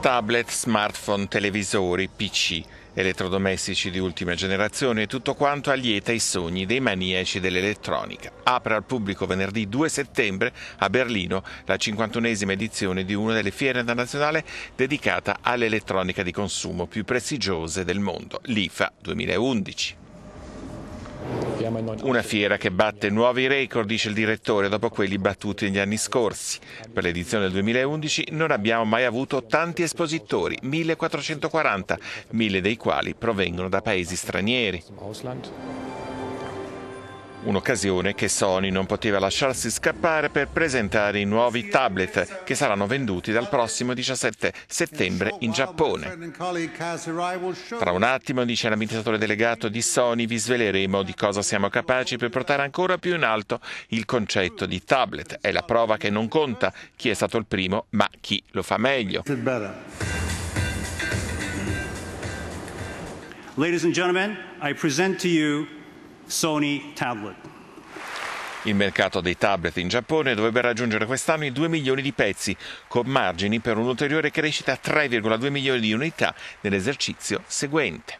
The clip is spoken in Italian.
Tablet, smartphone, televisori, PC, elettrodomestici di ultima generazione e tutto quanto allieta i sogni dei maniaci dell'elettronica. Apre al pubblico venerdì 2 settembre a Berlino la 51esima edizione di una delle fiere internazionali dedicata all'elettronica di consumo più prestigiose del mondo, l'IFA 2011. Una fiera che batte nuovi record, dice il direttore, dopo quelli battuti negli anni scorsi. Per l'edizione del 2011 non abbiamo mai avuto tanti espositori, 1440, mille dei quali provengono da paesi stranieri un'occasione che Sony non poteva lasciarsi scappare per presentare i nuovi tablet che saranno venduti dal prossimo 17 settembre in Giappone. Tra un attimo, dice l'amministratore delegato di Sony, vi sveleremo di cosa siamo capaci per portare ancora più in alto il concetto di tablet. È la prova che non conta chi è stato il primo, ma chi lo fa meglio. Ladies and gentlemen, I present to you Sony Tablet. Il mercato dei tablet in Giappone dovrebbe raggiungere quest'anno i 2 milioni di pezzi, con margini per un'ulteriore crescita a 3,2 milioni di unità nell'esercizio seguente.